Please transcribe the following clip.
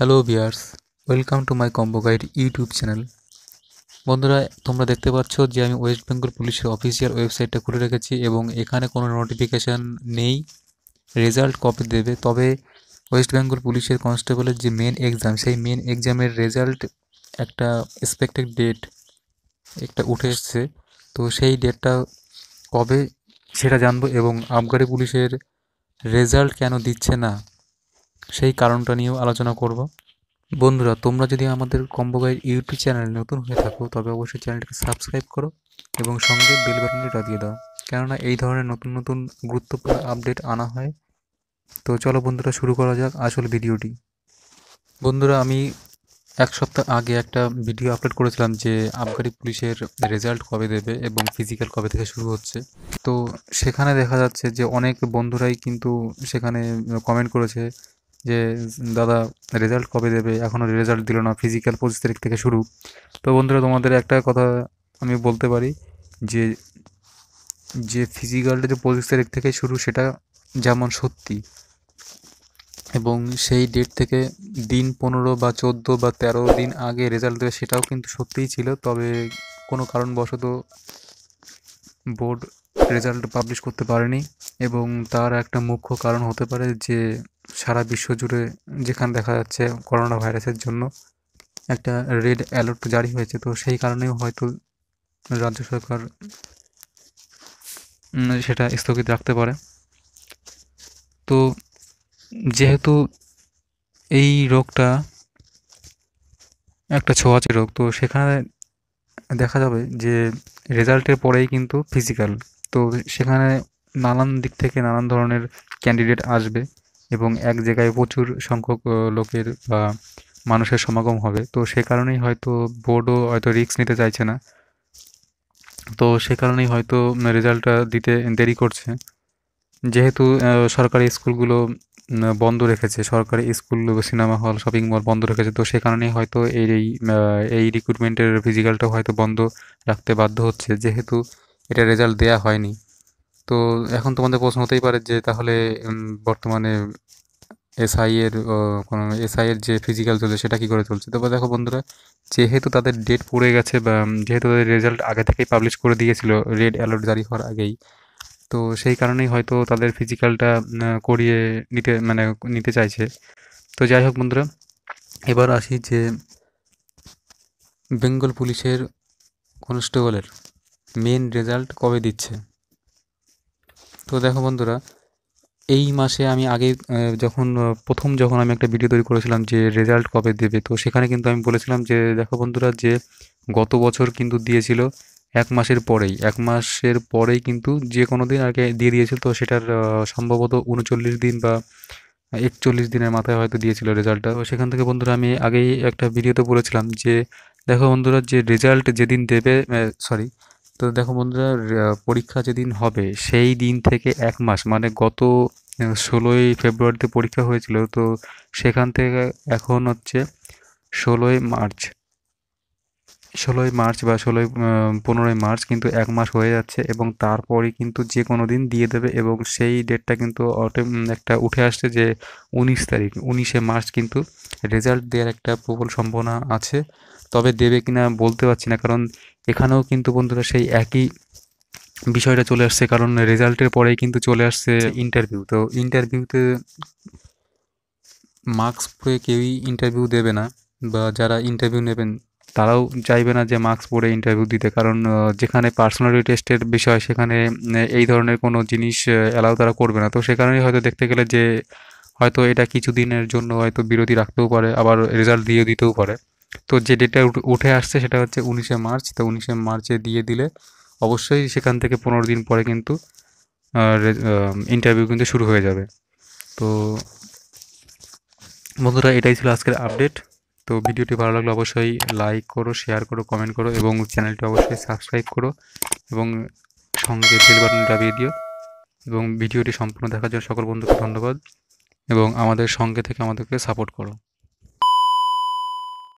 hello viewers welcome to my combo guide YouTube channel বন্ধুরা তোমরা দেখতে পাচ্ছ যে আমি ওয়েস্ট বেঙ্গল পুলিশের অফিসিয়াল ওয়েবসাইটটা খুলে রেখেছি এবং এখানে কোনো নোটিফিকেশান নেই রেজাল্ট কপি দেবে তবে ওয়েস্ট বেঙ্গল পুলিশের কনস্টেবলের যে মেন এক্সাম সেই মেন এক্সামের রেজাল্ট একটা এক্সপেক্টেড ডেট একটা উঠে এসছে তো সেই ডেটটা কবে সেটা জানবো এবং আবগারি পুলিশের রেজাল্ট কেন দিচ্ছে না সেই কারণটা নিয়েও আলোচনা করব বন্ধুরা তোমরা যদি আমাদের কম্বো ইউটিউব চ্যানেলে নতুন হয়ে থাকো তবে অবশ্যই চ্যানেলটিকে সাবস্ক্রাইব করো এবং সঙ্গে বেল বাটনটি দিয়ে দাও কেননা এই ধরনের নতুন নতুন গুরুত্বপূর্ণ আপডেট আনা হয় তো চলো বন্ধুরা শুরু করা যাক আসল ভিডিওটি বন্ধুরা আমি এক সপ্তাহ আগে একটা ভিডিও আপলোড করেছিলাম যে আবগারি পুলিশের রেজাল্ট কবে দেবে এবং ফিজিক্যাল কবে থেকে শুরু হচ্ছে তো সেখানে দেখা যাচ্ছে যে অনেক বন্ধুরাই কিন্তু সেখানে কমেন্ট করেছে যে দাদা রেজাল্ট কবে দেবে এখনও রেজাল্ট দিল না ফিজিক্যাল পঁচিশ তারিখ থেকে শুরু তো বন্ধুরা তোমাদের একটা কথা আমি বলতে পারি যে যে ফিজিক্যালটা যে পঁচিশ তারিখ থেকে শুরু সেটা যেমন সত্যি এবং সেই ডেট থেকে দিন পনেরো বা চোদ্দো বা তেরো দিন আগে রেজাল্ট দেবে সেটাও কিন্তু সত্যিই ছিল তবে কোনো কারণবশত বোর্ড রেজাল্ট পাবলিশ করতে পারেনি এবং তার একটা মুখ্য কারণ হতে পারে যে সারা বিশ্বজুড়ে যেখানে দেখা যাচ্ছে করোনা ভাইরাসের জন্য একটা রেড অ্যালার্ট জারি হয়েছে তো সেই কারণেও হয়তো রাজ্য সরকার সেটা স্থগিত রাখতে পারে তো যেহেতু এই রোগটা একটা ছোঁয়াচে রোগ তো সেখানে দেখা যাবে যে রেজাল্টের পরেই কিন্তু ফিজিক্যাল তো সেখানে নানান দিক থেকে নানান ধরনের ক্যান্ডিডেট আসবে এবং এক জায়গায় প্রচুর সংখ্যক লোকের বা মানুষের সমাগম হবে তো সে কারণেই হয়তো বোর্ডও হয়তো রিস্ক নিতে চাইছে না তো সে কারণেই হয়তো রেজাল্টটা দিতে দেরি করছে যেহেতু সরকারি স্কুলগুলো বন্ধ রেখেছে সরকারি school cinema hall shopping mall বন্ধ রেখেছে তো সে কারণেই হয়তো এই এই রিক্রুটমেন্টের ফিজিক্যালটা হয়তো বন্ধ রাখতে বাধ্য হচ্ছে যেহেতু এটা রেজাল্ট দেয়া হয়নি তো এখন তোমাদের প্রশ্ন হতেই পারে যে তাহলে বর্তমানে এসআই এর কোনো এসআই এর যে ফিজিক্যাল চলছে সেটা কি করে চলছে তবে দেখো বন্ধুরা যেহেতু তাদের ডেট পড়ে গেছে বা যেহেতু তাদের রেজাল্ট আগে থেকেই পাবলিশ করে দিয়েছিল রেড অ্যালার্ট জারি হওয়ার আগেই তো সেই কারণেই হয়তো তাদের ফিজিক্যালটা করিয়ে নিতে মানে নিতে চাইছে তো যাই হোক বন্ধুরা এবার আসি যে বেঙ্গল পুলিশের কনস্টেবলের মেন রেজাল্ট কবে দিচ্ছে তো দেখো বন্ধুরা এই মাসে আমি আগে যখন প্রথম যখন আমি একটা ভিডিও তৈরি করেছিলাম যে রেজাল্ট কবে দেবে তো সেখানে কিন্তু আমি বলেছিলাম যে দেখো বন্ধুরা যে গত বছর কিন্তু দিয়েছিল এক মাসের পরেই এক মাসের পরেই কিন্তু যে কোনো দিন আগে দিয়ে দিয়েছিল তো সেটার সম্ভবত উনচল্লিশ দিন বা একচল্লিশ দিনের মাথায় হয়তো দিয়েছিল রেজাল্টটা তো সেখান থেকে বন্ধুরা আমি আগেই একটা ভিডিওতে বলেছিলাম যে দেখো বন্ধুরা যে রেজাল্ট যেদিন দেবে সরি তো দেখো বন্ধুরা পরীক্ষা যেদিন হবে সেই দিন থেকে এক মাস মানে গত ষোলোই ফেব্রুয়ারিতে পরীক্ষা হয়েছিল তো সেখান থেকে এখন হচ্ছে ষোলোই মার্চ ষোলোই মার্চ বা ষোলোই পনেরোই মার্চ কিন্তু এক মাস হয়ে যাচ্ছে এবং তারপরে কিন্তু যে কোনো দিন দিয়ে দেবে এবং সেই ডেটটা কিন্তু একটা উঠে আসছে যে উনিশ তারিখ উনিশে মার্চ কিন্তু রেজাল্ট দেওয়ার একটা প্রবল সম্ভাবনা আছে তবে দেবে কিনা বলতে পারছি না কারণ এখানেও কিন্তু বন্ধুরা সেই একই বিষয়টা চলে আসছে কারণ রেজাল্টের পরেই কিন্তু চলে আসছে ইন্টারভিউ তো ইন্টারভিউতে মার্কস পেয়ে কেউই ইন্টারভিউ দেবে না বা যারা ইন্টারভিউ নেবেন তারাও চাইবে না যে মাস্ক পরে ইন্টারভিউ দিতে কারণ যেখানে পার্সোনালিটি টেস্টের বিষয় সেখানে এই ধরনের কোনো জিনিস অ্যালাউ তারা করবে না তো সে কারণেই হয়তো দেখতে গেলে যে হয়তো এটা কিছুদিনের জন্য হয়তো বিরতি রাখতেও পারে আবার রেজাল্ট দিয়ে দিতেও পারে তো যে ডেটটা উঠে আসছে সেটা হচ্ছে উনিশে মার্চ তো উনিশে মার্চে দিয়ে দিলে অবশ্যই সেখান থেকে পনেরো দিন পরে কিন্তু ইন্টারভিউ কিন্তু শুরু হয়ে যাবে তো বন্ধুরা এটাই ছিল আজকের আপডেট তো ভিডিওটি ভালো লাগলে অবশ্যই লাইক করো শেয়ার করো কমেন্ট করো এবং চ্যানেলটি অবশ্যই সাবস্ক্রাইব করো এবং সঙ্গে বেল বাটন দাবিয়ে দিও এবং ভিডিওটি সম্পূর্ণ দেখার জন্য সকল বন্ধুকে ধন্যবাদ এবং আমাদের সঙ্গে থেকে আমাদেরকে সাপোর্ট করো